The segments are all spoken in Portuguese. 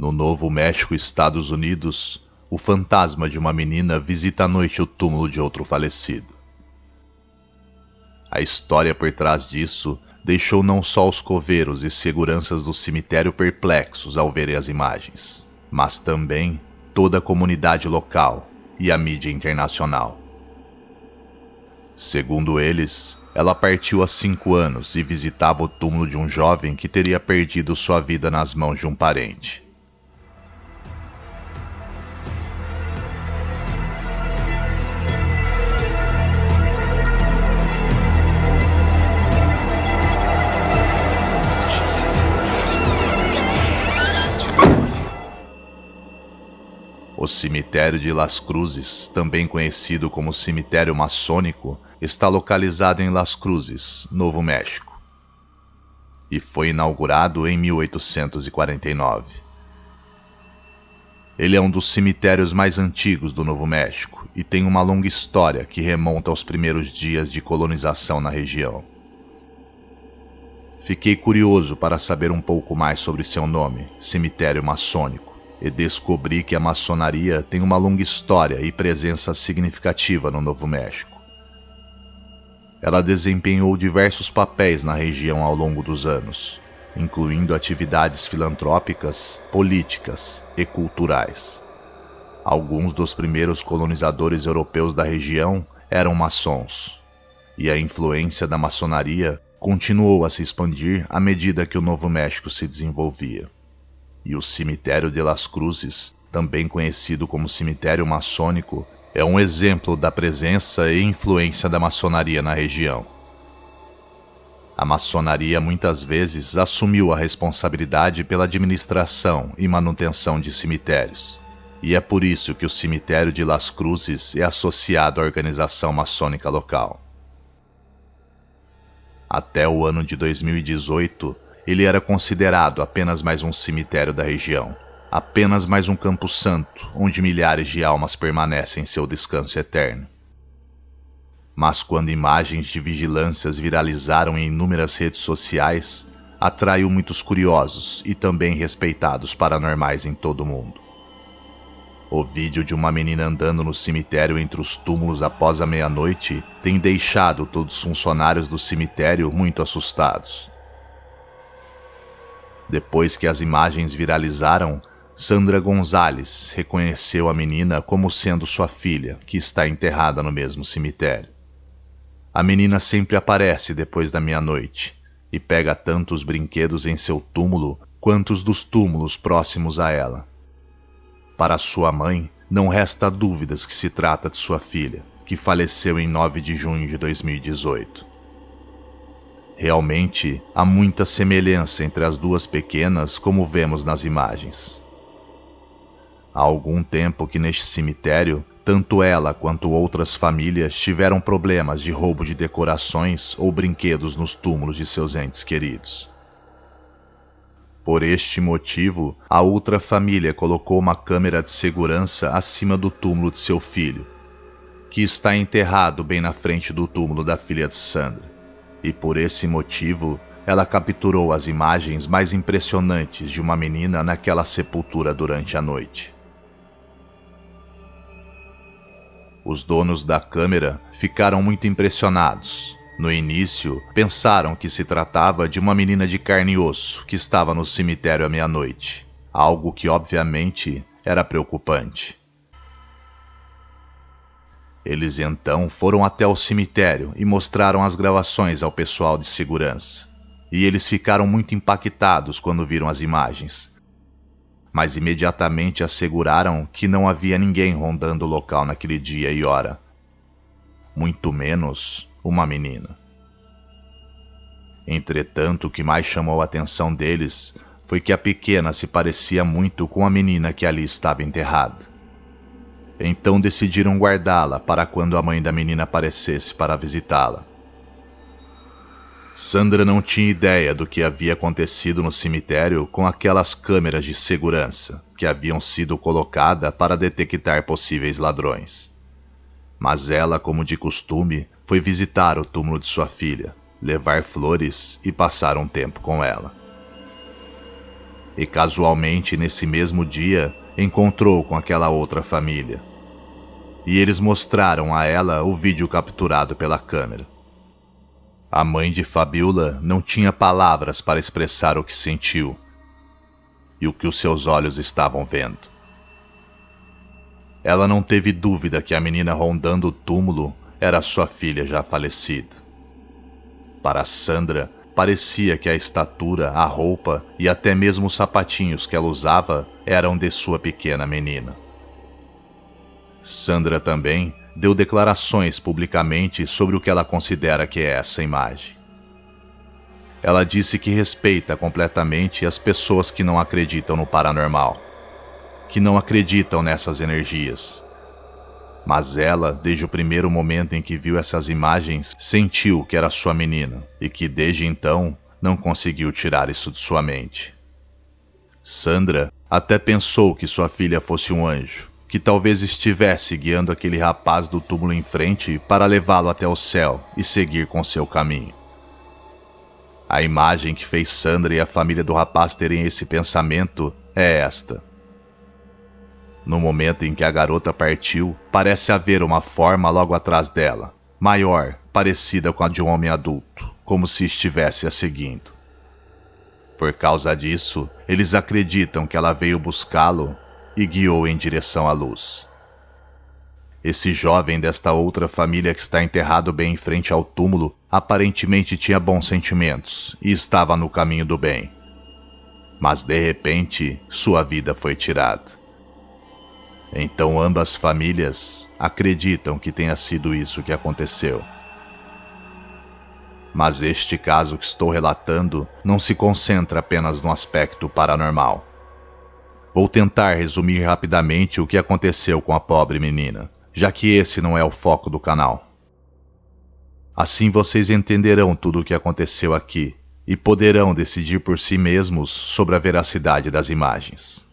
No Novo México, Estados Unidos, o fantasma de uma menina visita à noite o túmulo de outro falecido. A história por trás disso deixou não só os coveiros e seguranças do cemitério perplexos ao verem as imagens, mas também toda a comunidade local e a mídia internacional. Segundo eles, ela partiu há cinco anos e visitava o túmulo de um jovem que teria perdido sua vida nas mãos de um parente. cemitério de Las Cruzes, também conhecido como Cemitério Maçônico, está localizado em Las Cruzes, Novo México, e foi inaugurado em 1849. Ele é um dos cemitérios mais antigos do Novo México e tem uma longa história que remonta aos primeiros dias de colonização na região. Fiquei curioso para saber um pouco mais sobre seu nome, Cemitério Maçônico e descobri que a maçonaria tem uma longa história e presença significativa no Novo México. Ela desempenhou diversos papéis na região ao longo dos anos, incluindo atividades filantrópicas, políticas e culturais. Alguns dos primeiros colonizadores europeus da região eram maçons, e a influência da maçonaria continuou a se expandir à medida que o Novo México se desenvolvia. E o cemitério de Las Cruzes, também conhecido como cemitério maçônico, é um exemplo da presença e influência da maçonaria na região. A maçonaria muitas vezes assumiu a responsabilidade pela administração e manutenção de cemitérios, e é por isso que o cemitério de Las Cruzes é associado à organização maçônica local. Até o ano de 2018, ele era considerado apenas mais um cemitério da região, apenas mais um campo santo onde milhares de almas permanecem em seu descanso eterno. Mas quando imagens de vigilâncias viralizaram em inúmeras redes sociais, atraiu muitos curiosos e também respeitados paranormais em todo o mundo. O vídeo de uma menina andando no cemitério entre os túmulos após a meia-noite tem deixado todos os funcionários do cemitério muito assustados. Depois que as imagens viralizaram, Sandra Gonzalez reconheceu a menina como sendo sua filha, que está enterrada no mesmo cemitério. A menina sempre aparece depois da meia-noite e pega tanto os brinquedos em seu túmulo quanto os dos túmulos próximos a ela. Para sua mãe, não resta dúvidas que se trata de sua filha, que faleceu em 9 de junho de 2018. Realmente, há muita semelhança entre as duas pequenas, como vemos nas imagens. Há algum tempo que neste cemitério, tanto ela quanto outras famílias tiveram problemas de roubo de decorações ou brinquedos nos túmulos de seus entes queridos. Por este motivo, a outra família colocou uma câmera de segurança acima do túmulo de seu filho, que está enterrado bem na frente do túmulo da filha de Sandra e por esse motivo ela capturou as imagens mais impressionantes de uma menina naquela sepultura durante a noite. Os donos da câmera ficaram muito impressionados. No início, pensaram que se tratava de uma menina de carne e osso que estava no cemitério à meia-noite, algo que obviamente era preocupante. Eles então foram até o cemitério e mostraram as gravações ao pessoal de segurança. E eles ficaram muito impactados quando viram as imagens. Mas imediatamente asseguraram que não havia ninguém rondando o local naquele dia e hora. Muito menos uma menina. Entretanto, o que mais chamou a atenção deles foi que a pequena se parecia muito com a menina que ali estava enterrada. Então decidiram guardá-la para quando a mãe da menina aparecesse para visitá-la. Sandra não tinha ideia do que havia acontecido no cemitério com aquelas câmeras de segurança que haviam sido colocadas para detectar possíveis ladrões. Mas ela, como de costume, foi visitar o túmulo de sua filha, levar flores e passar um tempo com ela. E casualmente, nesse mesmo dia, encontrou com aquela outra família, e eles mostraram a ela o vídeo capturado pela câmera. A mãe de Fabiola não tinha palavras para expressar o que sentiu e o que os seus olhos estavam vendo. Ela não teve dúvida que a menina rondando o túmulo era sua filha já falecida. Para Sandra, parecia que a estatura, a roupa e até mesmo os sapatinhos que ela usava eram de sua pequena menina. Sandra também deu declarações publicamente sobre o que ela considera que é essa imagem. Ela disse que respeita completamente as pessoas que não acreditam no paranormal, que não acreditam nessas energias. Mas ela, desde o primeiro momento em que viu essas imagens, sentiu que era sua menina e que desde então não conseguiu tirar isso de sua mente. Sandra até pensou que sua filha fosse um anjo, que talvez estivesse guiando aquele rapaz do túmulo em frente para levá-lo até o céu e seguir com seu caminho. A imagem que fez Sandra e a família do rapaz terem esse pensamento é esta. No momento em que a garota partiu, parece haver uma forma logo atrás dela, maior, parecida com a de um homem adulto, como se estivesse a seguindo. Por causa disso, eles acreditam que ela veio buscá-lo e guiou em direção à luz. Esse jovem desta outra família que está enterrado bem em frente ao túmulo aparentemente tinha bons sentimentos e estava no caminho do bem. Mas de repente, sua vida foi tirada. Então ambas famílias acreditam que tenha sido isso que aconteceu. Mas este caso que estou relatando não se concentra apenas no aspecto paranormal. Vou tentar resumir rapidamente o que aconteceu com a pobre menina, já que esse não é o foco do canal. Assim vocês entenderão tudo o que aconteceu aqui e poderão decidir por si mesmos sobre a veracidade das imagens.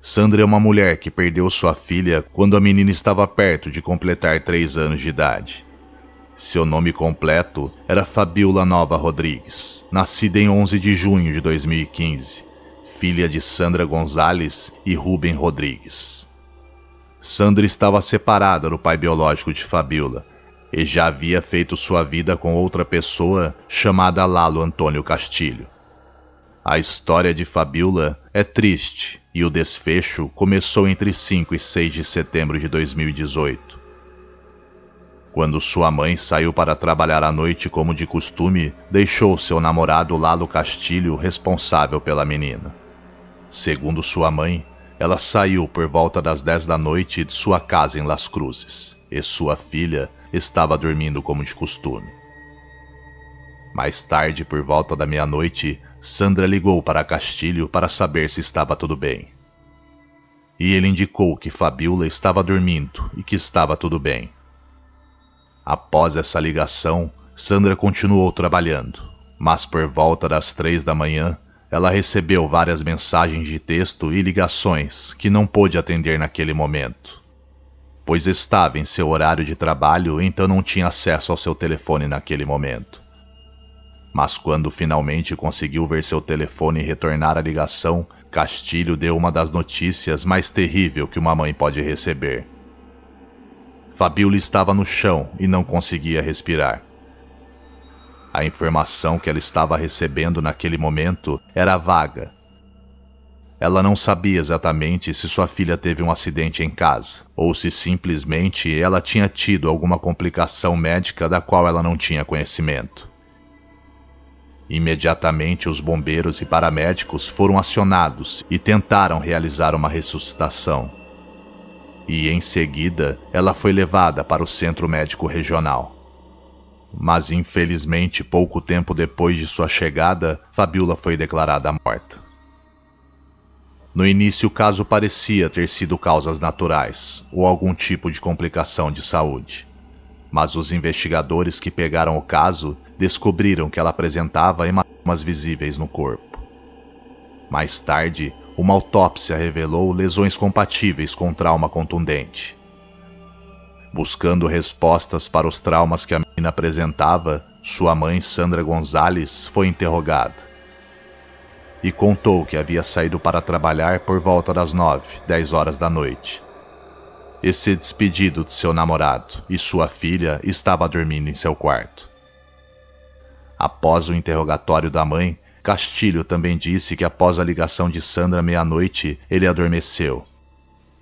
Sandra é uma mulher que perdeu sua filha quando a menina estava perto de completar 3 anos de idade. Seu nome completo era Fabiola Nova Rodrigues, nascida em 11 de junho de 2015 filha de Sandra Gonzalez e Rubem Rodrigues. Sandra estava separada do pai biológico de Fabiola e já havia feito sua vida com outra pessoa chamada Lalo Antônio Castilho. A história de Fabiola é triste e o desfecho começou entre 5 e 6 de setembro de 2018. Quando sua mãe saiu para trabalhar à noite como de costume, deixou seu namorado Lalo Castilho responsável pela menina. Segundo sua mãe, ela saiu por volta das 10 da noite de sua casa em Las Cruzes, e sua filha estava dormindo como de costume. Mais tarde, por volta da meia-noite, Sandra ligou para Castilho para saber se estava tudo bem. E ele indicou que Fabiola estava dormindo e que estava tudo bem. Após essa ligação, Sandra continuou trabalhando, mas por volta das três da manhã, ela recebeu várias mensagens de texto e ligações que não pôde atender naquele momento, pois estava em seu horário de trabalho, então não tinha acesso ao seu telefone naquele momento. Mas quando finalmente conseguiu ver seu telefone e retornar a ligação, Castilho deu uma das notícias mais terrível que uma mãe pode receber. Fabiola estava no chão e não conseguia respirar. A informação que ela estava recebendo naquele momento era vaga. Ela não sabia exatamente se sua filha teve um acidente em casa, ou se simplesmente ela tinha tido alguma complicação médica da qual ela não tinha conhecimento. Imediatamente, os bombeiros e paramédicos foram acionados e tentaram realizar uma ressuscitação. E em seguida, ela foi levada para o centro médico regional mas infelizmente pouco tempo depois de sua chegada, Fabiola foi declarada morta. No início, o caso parecia ter sido causas naturais ou algum tipo de complicação de saúde. Mas os investigadores que pegaram o caso descobriram que ela apresentava hematomas visíveis no corpo. Mais tarde, uma autópsia revelou lesões compatíveis com trauma contundente, Buscando respostas para os traumas que a menina apresentava, sua mãe, Sandra Gonzalez, foi interrogada e contou que havia saído para trabalhar por volta das nove, dez horas da noite. E se despedido de seu namorado e sua filha estava dormindo em seu quarto. Após o interrogatório da mãe, Castilho também disse que após a ligação de Sandra meia-noite, ele adormeceu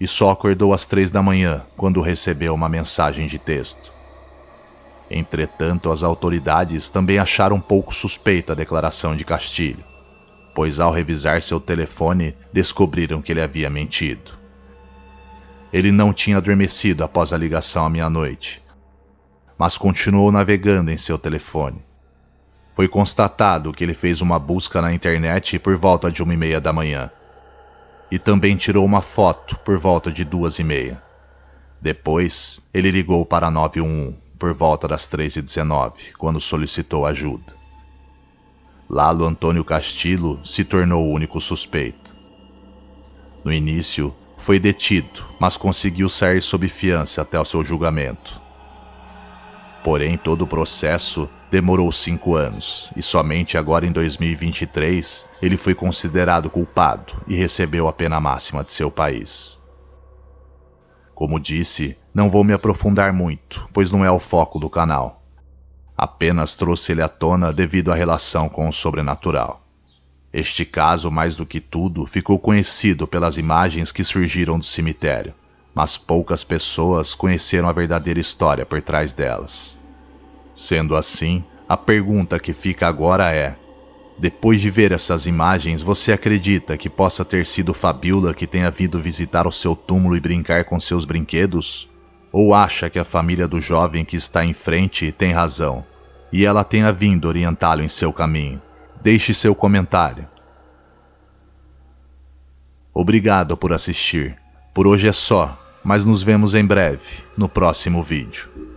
e só acordou às três da manhã quando recebeu uma mensagem de texto. Entretanto, as autoridades também acharam pouco suspeita a declaração de Castilho, pois ao revisar seu telefone descobriram que ele havia mentido. Ele não tinha adormecido após a ligação à meia-noite, mas continuou navegando em seu telefone. Foi constatado que ele fez uma busca na internet por volta de uma e meia da manhã e também tirou uma foto por volta de duas e meia. Depois, ele ligou para 911 por volta das 3h19, quando solicitou ajuda. Lalo Antônio Castilho se tornou o único suspeito. No início, foi detido, mas conseguiu sair sob fiança até o seu julgamento. Porém, todo o processo demorou cinco anos, e somente agora em 2023 ele foi considerado culpado e recebeu a pena máxima de seu país. Como disse, não vou me aprofundar muito, pois não é o foco do canal. Apenas trouxe ele à tona devido à relação com o sobrenatural. Este caso, mais do que tudo, ficou conhecido pelas imagens que surgiram do cemitério, mas poucas pessoas conheceram a verdadeira história por trás delas. Sendo assim, a pergunta que fica agora é: depois de ver essas imagens, você acredita que possa ter sido Fabiola que tenha vindo visitar o seu túmulo e brincar com seus brinquedos? Ou acha que a família do jovem que está em frente tem razão e ela tenha vindo orientá-lo em seu caminho? Deixe seu comentário. Obrigado por assistir. Por hoje é só, mas nos vemos em breve no próximo vídeo.